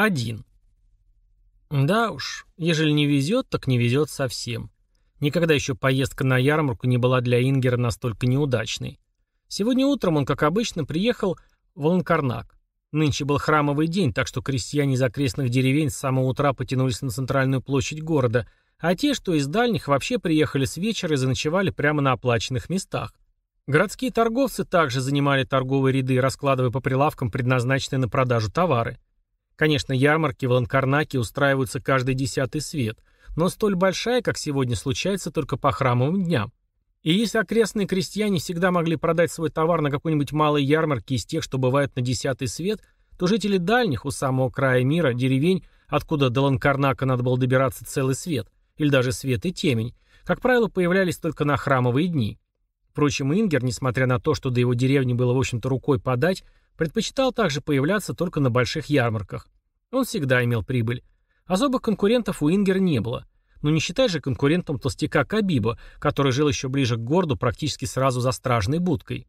1. Да уж, ежели не везет, так не везет совсем. Никогда еще поездка на ярмарку не была для Ингера настолько неудачной. Сегодня утром он, как обычно, приехал в Ланкарнак. Нынче был храмовый день, так что крестьяне из окрестных деревень с самого утра потянулись на центральную площадь города, а те, что из дальних, вообще приехали с вечера и заночевали прямо на оплаченных местах. Городские торговцы также занимали торговые ряды, раскладывая по прилавкам предназначенные на продажу товары. Конечно, ярмарки в Ланкарнаке устраиваются каждый десятый свет, но столь большая, как сегодня случается, только по храмовым дням. И если окрестные крестьяне всегда могли продать свой товар на какой-нибудь малой ярмарке из тех, что бывают на десятый свет, то жители дальних, у самого края мира, деревень, откуда до Ланкарнака надо было добираться целый свет, или даже свет и темень, как правило, появлялись только на храмовые дни. Впрочем, Ингер, несмотря на то, что до его деревни было, в общем-то, рукой подать, Предпочитал также появляться только на больших ярмарках. Он всегда имел прибыль. Особых конкурентов у Ингера не было. Но не считай же конкурентом толстяка Кабиба, который жил еще ближе к городу практически сразу за стражной будкой.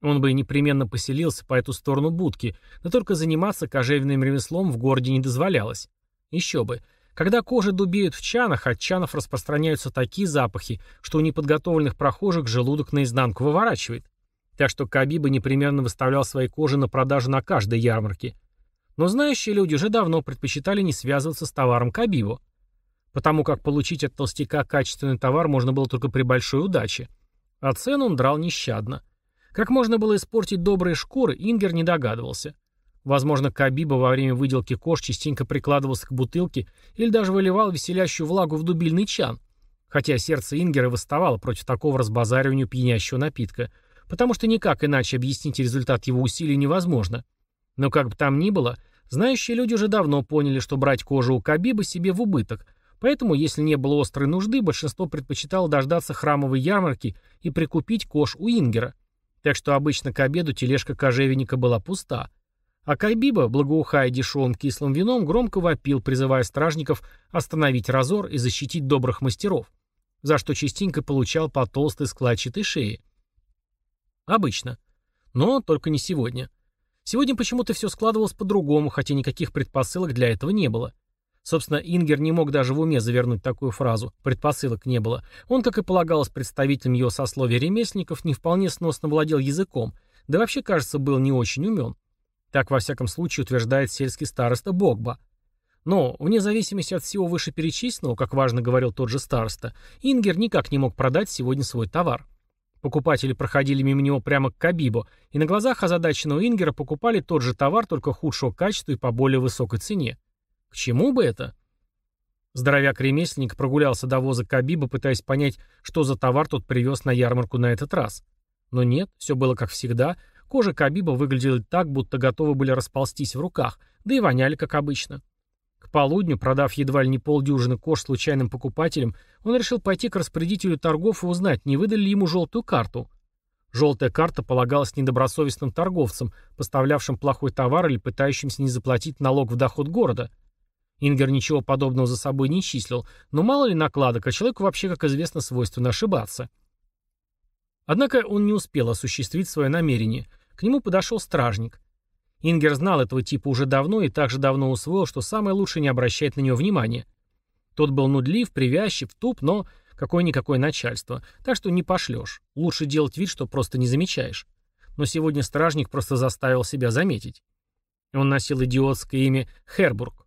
Он бы и непременно поселился по эту сторону будки, но только заниматься кожевенным ремеслом в городе не дозволялось. Еще бы. Когда кожи дубеют в чанах, от чанов распространяются такие запахи, что у неподготовленных прохожих желудок наизнанку выворачивает так что Кабиба непременно выставлял свои кожи на продажу на каждой ярмарке. Но знающие люди уже давно предпочитали не связываться с товаром Кабибу, потому как получить от толстяка качественный товар можно было только при большой удаче. А цену он драл нещадно. Как можно было испортить добрые шкуры, Ингер не догадывался. Возможно, Кабиба во время выделки кож частенько прикладывался к бутылке или даже выливал веселящую влагу в дубильный чан, хотя сердце Ингера восставало против такого разбазаривания пьянящего напитка – потому что никак иначе объяснить результат его усилий невозможно. Но как бы там ни было, знающие люди уже давно поняли, что брать кожу у Кабиба себе в убыток, поэтому, если не было острой нужды, большинство предпочитало дождаться храмовой ярмарки и прикупить кож у Ингера. Так что обычно к обеду тележка кожевенника была пуста. А Кайбиба, благоухая дешевым кислым вином, громко вопил, призывая стражников остановить разор и защитить добрых мастеров, за что частенько получал по толстой складчатой шее. Обычно. Но только не сегодня. Сегодня почему-то все складывалось по-другому, хотя никаких предпосылок для этого не было. Собственно, Ингер не мог даже в уме завернуть такую фразу «предпосылок не было». Он, как и полагалось представителям его сословия ремесленников, не вполне сносно владел языком, да вообще, кажется, был не очень умен. Так, во всяком случае, утверждает сельский староста Богба. Но, вне зависимости от всего вышеперечисленного, как важно говорил тот же староста, Ингер никак не мог продать сегодня свой товар. Покупатели проходили мимо него прямо к Кабибу, и на глазах озадаченного Ингера покупали тот же товар, только худшего качества и по более высокой цене. К чему бы это? Здоровяк-ремесленник прогулялся до воза Кабиба, пытаясь понять, что за товар тот привез на ярмарку на этот раз. Но нет, все было как всегда. Кожа Кабиба выглядела так, будто готовы были расползтись в руках, да и воняли, как обычно полудню, продав едва ли не полдюжины кож случайным покупателям, он решил пойти к распорядителю торгов и узнать, не выдали ли ему желтую карту. Желтая карта полагалась недобросовестным торговцам, поставлявшим плохой товар или пытающимся не заплатить налог в доход города. Ингер ничего подобного за собой не числил, но мало ли накладок, а человеку вообще, как известно, свойственно ошибаться. Однако он не успел осуществить свое намерение. К нему подошел стражник. Ингер знал этого типа уже давно и также давно усвоил, что самое лучшее не обращать на него внимания. Тот был нудлив, привязчив, туп, но какое-никакое начальство, так что не пошлешь. Лучше делать вид, что просто не замечаешь. Но сегодня стражник просто заставил себя заметить. Он носил идиотское имя Хербург.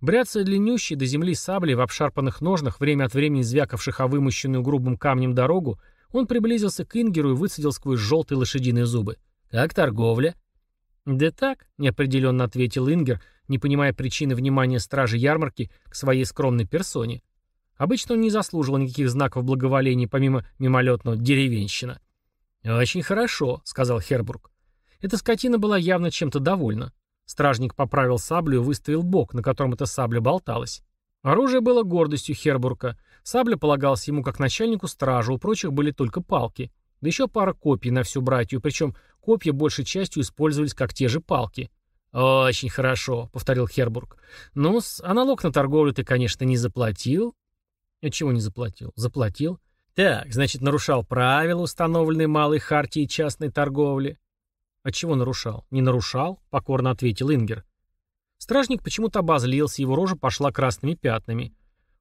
Бряться длиннющей до земли саблей в обшарпанных ножнах, время от времени звякавших о вымощенную грубым камнем дорогу, он приблизился к Ингеру и выцедил сквозь желтые лошадиные зубы. «Как торговля?» «Да так», — неопределенно ответил Ингер, не понимая причины внимания стражи ярмарки к своей скромной персоне. Обычно он не заслуживал никаких знаков благоволения, помимо мимолетного «деревенщина». «Очень хорошо», — сказал Хербург. Эта скотина была явно чем-то довольна. Стражник поправил саблю и выставил бок, на котором эта сабля болталась. Оружие было гордостью Хербурга. Сабля полагалась ему как начальнику стражи, у прочих были только палки — да еще пара копий на всю братью, причем копья большей частью использовались как те же палки. «Очень хорошо», — повторил Хербург. ну а налог на торговлю ты, конечно, не заплатил». «А «Чего не заплатил?» «Заплатил». «Так, значит, нарушал правила, установленные малой хартией частной торговли». «А чего нарушал?» «Не нарушал», — покорно ответил Ингер. Стражник почему-то обозлился, его рожа пошла красными пятнами.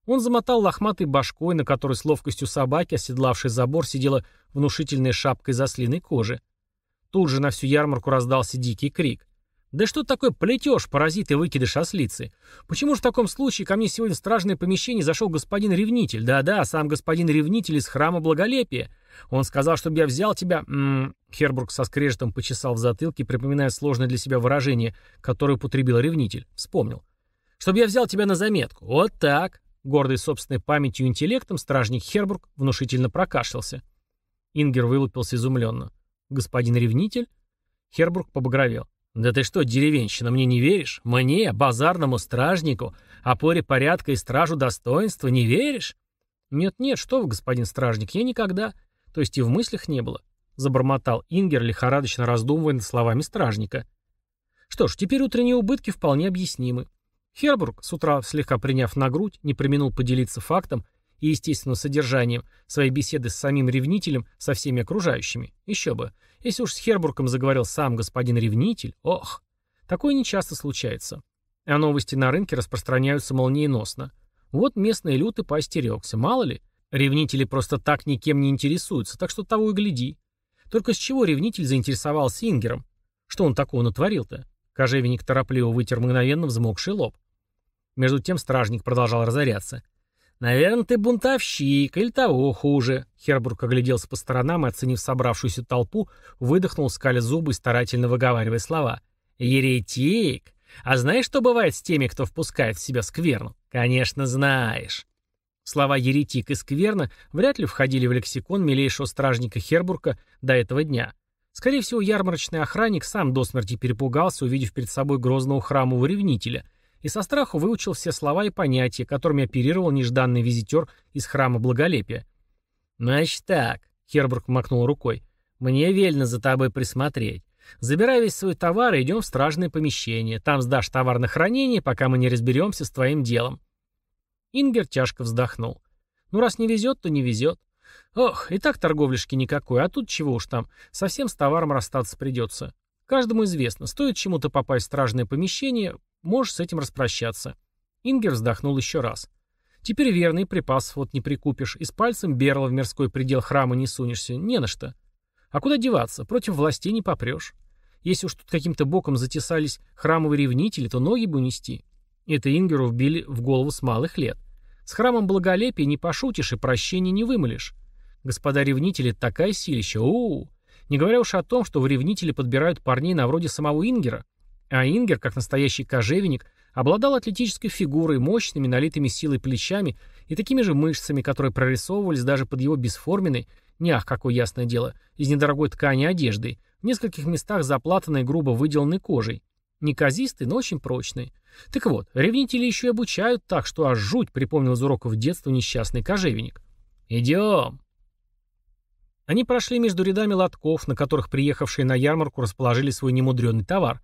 Он замотал лохматой башкой, на которой с ловкостью собаки, оседлавшей забор, сидела внушительная шапка из ослиной кожи. Тут же на всю ярмарку раздался дикий крик. «Да что такое плетешь, паразит и выкидыш ослицы? Почему же в таком случае ко мне сегодня в стражное помещение зашел господин Ревнитель? Да-да, сам господин Ревнитель из храма Благолепия. Он сказал, чтобы я взял тебя...» М -м -м. Хербург со скрежетом почесал в затылке, припоминая сложное для себя выражение, которое употребил Ревнитель. Вспомнил. «Чтобы я взял тебя на заметку. Вот так. Гордый собственной памятью и интеллектом, стражник Хербург внушительно прокашлялся. Ингер вылупился изумленно. «Господин ревнитель?» Хербург побагровел. «Да ты что, деревенщина, мне не веришь? Мне, базарному стражнику, опоре порядка и стражу достоинства, не веришь?» «Нет-нет, что вы, господин стражник, я никогда...» То есть и в мыслях не было. Забормотал Ингер, лихорадочно раздумывая над словами стражника. Что ж, теперь утренние убытки вполне объяснимы. Хербург, с утра слегка приняв на грудь, не применил поделиться фактом и, естественно, содержанием своей беседы с самим ревнителем, со всеми окружающими. Еще бы. Если уж с Хербургом заговорил сам господин ревнитель, ох. Такое нечасто случается. А новости на рынке распространяются молниеносно. Вот местные люты поостерегся, мало ли. Ревнители просто так никем не интересуются, так что того и гляди. Только с чего ревнитель заинтересовался Ингером? Что он такого натворил-то? Кожевенник торопливо вытер мгновенно взмокший лоб. Между тем стражник продолжал разоряться. «Наверное, ты бунтовщик, или того хуже». Хербург огляделся по сторонам и, оценив собравшуюся толпу, выдохнул, скаля зубы и старательно выговаривая слова. «Еретик! А знаешь, что бывает с теми, кто впускает в себя скверну? Конечно, знаешь». Слова «еретик» и "скверна" вряд ли входили в лексикон милейшего стражника Хербурга до этого дня. Скорее всего, ярмарочный охранник сам до смерти перепугался, увидев перед собой грозного храмового ревнителя — и со страху выучил все слова и понятия, которыми оперировал нежданный визитер из храма благолепия. «Значит так», — Херберг махнул рукой, — «мне велено за тобой присмотреть. Забирай весь свой товар и идем в стражное помещение. Там сдашь товар на хранение, пока мы не разберемся с твоим делом». Ингер тяжко вздохнул. «Ну, раз не везет, то не везет. Ох, и так торговляшки никакой, а тут чего уж там, совсем с товаром расстаться придется. Каждому известно, стоит чему-то попасть в стражное помещение, Можешь с этим распрощаться». Ингер вздохнул еще раз. «Теперь верный, припасов вот не прикупишь, и с пальцем берла в мирской предел храма не сунешься, не на что. А куда деваться, против властей не попрешь. Если уж тут каким-то боком затесались храмовые ревнители, то ноги бы унести». Это Ингеру вбили в голову с малых лет. С храмом благолепия не пошутишь и прощения не вымолишь. Господа ревнители — такая силища, у, -у, у Не говоря уж о том, что в ревнители подбирают парней на вроде самого Ингера. А Ингер, как настоящий кожевенник, обладал атлетической фигурой, мощными, налитыми силой плечами и такими же мышцами, которые прорисовывались даже под его бесформенной, не ах, какое ясное дело, из недорогой ткани одежды, в нескольких местах заплатанной грубо выделанной кожей. Неказистый, но очень прочный. Так вот, ревнители еще и обучают так, что аж жуть припомнил из уроков детства несчастный кожевенник. «Идем!» Они прошли между рядами лотков, на которых приехавшие на ярмарку расположили свой немудренный товар.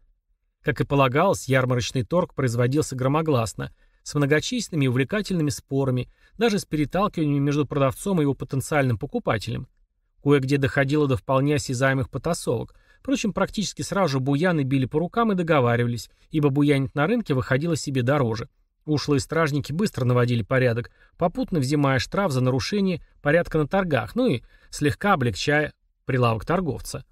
Как и полагалось, ярмарочный торг производился громогласно, с многочисленными и увлекательными спорами, даже с переталкиваниями между продавцом и его потенциальным покупателем. Кое-где доходило до вполне осязаемых потасовок. Впрочем, практически сразу буяны били по рукам и договаривались, ибо буянить на рынке выходило себе дороже. Ушлые стражники быстро наводили порядок, попутно взимая штраф за нарушение порядка на торгах, ну и слегка облегчая прилавок торговца.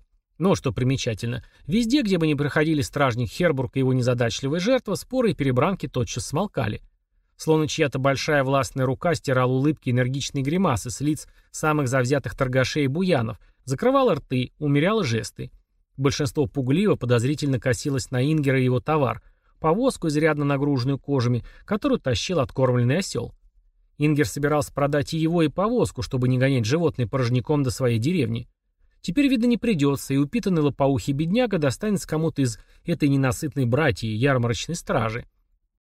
Но, ну, что примечательно, везде, где бы ни проходили стражник Хербург и его незадачливая жертва, споры и перебранки тотчас смолкали. Словно чья-то большая властная рука стирала улыбки и энергичные гримасы с лиц самых завзятых торгашей и буянов, закрывала рты, умеряла жесты. Большинство пугливо подозрительно косилось на Ингера и его товар – повозку, изрядно нагруженную кожами, которую тащил откормленный осел. Ингер собирался продать и его, и повозку, чтобы не гонять животные порожняком до своей деревни – Теперь, видно, не придется, и упитанный лопоухий бедняга достанется кому-то из этой ненасытной братьи ярмарочной стражи.